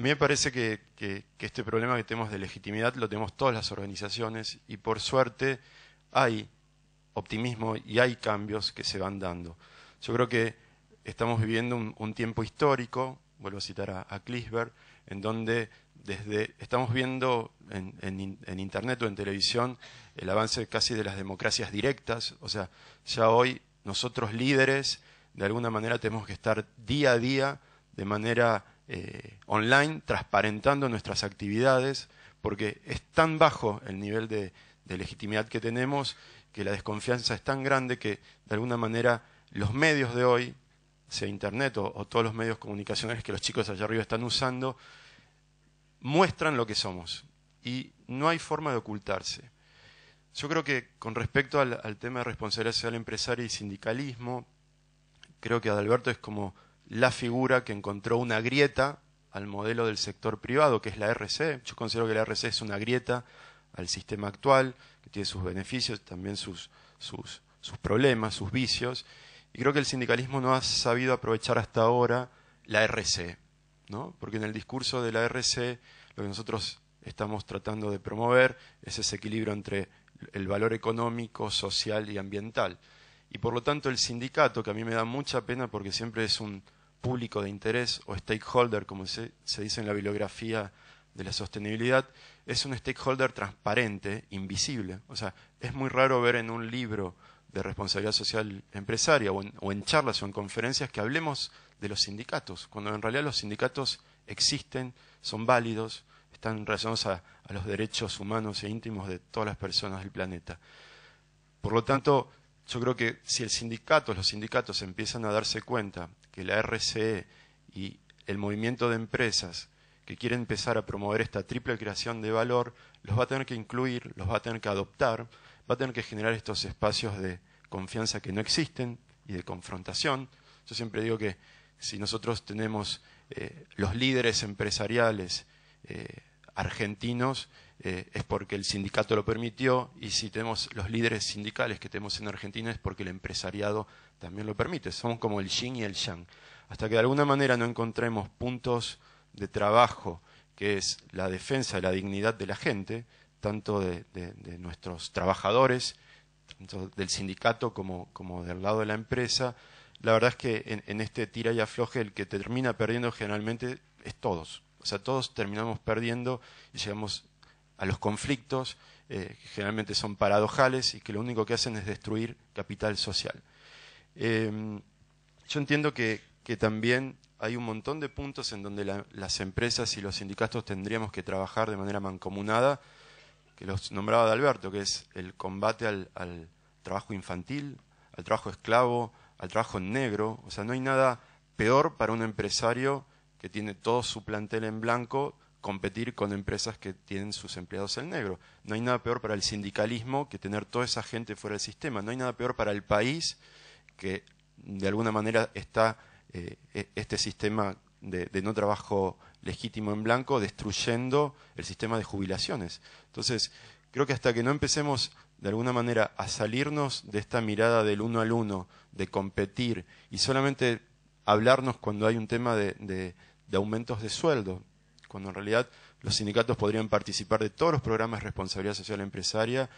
A mí me parece que, este problema que tenemos de legitimidad lo tenemos todas las organizaciones y por suerte hay optimismo y hay cambios que se van dando. Yo creo que estamos viviendo un, tiempo histórico, vuelvo a citar a, Clisberg, en donde desde estamos viendo en, en, Internet o en televisión el avance casi de las democracias directas, o sea, ya hoy nosotros líderes de alguna manera tenemos que estar día a día de manera eh, online, transparentando nuestras actividades, porque es tan bajo el nivel de, legitimidad que tenemos que la desconfianza es tan grande que de alguna manera los medios de hoy, sea Internet o, todos los medios comunicacionales que los chicos allá arriba están usando, muestran lo que somos y no hay forma de ocultarse. Yo creo que con respecto al, al tema de responsabilidad social empresaria y sindicalismo, creo que Adalberto es como la figura que encontró una grieta al modelo del sector privado, que es la RC. Yo considero que la RC es una grieta al sistema actual, que tiene sus beneficios, también sus, sus, problemas, sus vicios. Y creo que el sindicalismo no ha sabido aprovechar hasta ahora la RC, ¿no? porque en el discurso de la RC lo que nosotros estamos tratando de promover es ese equilibrio entre el valor económico, social y ambiental. Y por lo tanto el sindicato, que a mí me da mucha pena porque siempre es un, público de interés o stakeholder, como se, dice en la bibliografía de la sostenibilidad, es un stakeholder transparente, invisible. O sea, es muy raro ver en un libro de responsabilidad social empresaria o en, charlas o en conferencias que hablemos de los sindicatos, cuando en realidad los sindicatos existen, son válidos, están relacionados a los derechos humanos e íntimos de todas las personas del planeta. Por lo tanto, yo creo que si el sindicato, los sindicatos empiezan a darse cuenta que la RCE y el movimiento de empresas que quiere empezar a promover esta triple creación de valor, los va a tener que incluir, los va a tener que adoptar, va a tener que generar estos espacios de confianza que no existen y de confrontación. Yo siempre digo que si nosotros tenemos eh, los líderes empresariales, eh, argentinos eh, es porque el sindicato lo permitió y si tenemos los líderes sindicales que tenemos en Argentina es porque el empresariado también lo permite. Somos como el yin y el yang. Hasta que de alguna manera no encontremos puntos de trabajo que es la defensa de la dignidad de la gente, tanto de, nuestros trabajadores, tanto del sindicato como, del lado de la empresa, la verdad es que en, en este tira y afloje el que termina perdiendo generalmente es todos. O sea, todos terminamos perdiendo y llegamos a los conflictos, eh, que generalmente son paradojales y que lo único que hacen es destruir capital social. Em, yo entiendo que, también hay un montón de puntos en donde las empresas y los sindicatos tendríamos que trabajar de manera mancomunada, que los nombraba de Alberto, que es el combate al, al trabajo infantil, al trabajo esclavo, al trabajo negro. O sea, no hay nada peor para un empresario que tiene todo su plantel en blanco, competir con empresas que tienen sus empleados en negro. No hay nada peor para el sindicalismo que tener toda esa gente fuera del sistema. No hay nada peor para el país que de alguna manera está eh, e-, este sistema de, no trabajo legítimo en blanco destruyendo el sistema de jubilaciones. Entonces, creo que hasta que no empecemos de alguna manera a salirnos de esta mirada del uno al uno, de competir y solamente hablarnos cuando hay un tema de de aumentos de sueldo, cuando en realidad los sindicatos podrían participar de todos los programas de responsabilidad social empresaria,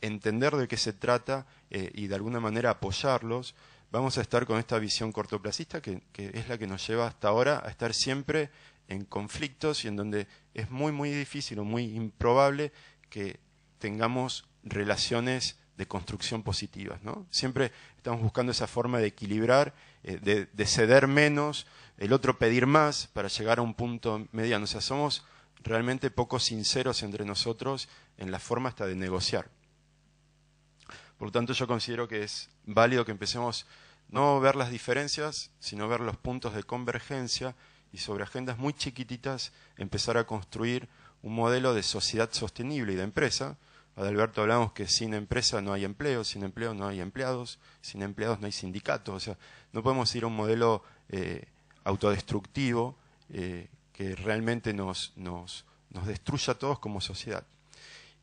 entender de qué se trata eh, y de alguna manera apoyarlos, vamos a estar con esta visión cortoplacista que, es la que nos lleva hasta ahora a estar siempre en conflictos y en donde es muy, muy difícil o muy improbable que tengamos relaciones de construcción positivas. ¿no? Siempre estamos buscando esa forma de equilibrar, eh, de, de, ceder menos, el otro pedir más para llegar a un punto mediano. O sea, somos realmente poco sinceros entre nosotros en la forma hasta de negociar. Por lo tanto, yo considero que es válido que empecemos no ver las diferencias, sino ver los puntos de convergencia y sobre agendas muy chiquititas empezar a construir un modelo de sociedad sostenible y de empresa Adalberto hablamos que sin empresa no hay empleo, sin empleo no hay empleados, sin empleados no hay sindicatos. O sea, no podemos ir a un modelo eh, autodestructivo eh, que realmente nos, nos, destruya a todos como sociedad.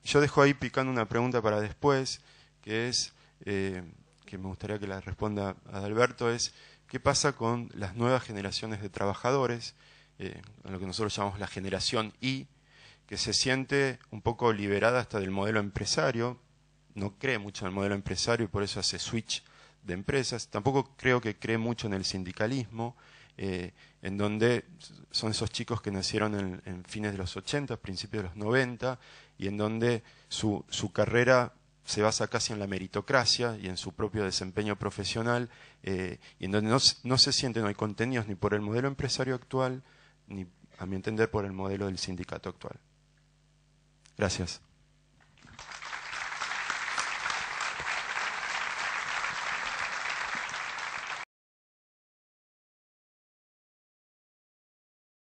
Yo dejo ahí picando una pregunta para después, que es, eh, que me gustaría que la responda Adalberto, es qué pasa con las nuevas generaciones de trabajadores, eh, lo que nosotros llamamos la generación I, que se siente un poco liberada hasta del modelo empresario, no cree mucho en el modelo empresario y por eso hace switch de empresas, tampoco creo que cree mucho en el sindicalismo, eh, en donde son esos chicos que nacieron en, fines de los 80, principios de los 90, y en donde su, su carrera se basa casi en la meritocracia y en su propio desempeño profesional, eh, y en donde no, se siente, no hay contenidos ni por el modelo empresario actual, ni, a mi entender, por el modelo del sindicato actual. Gracias.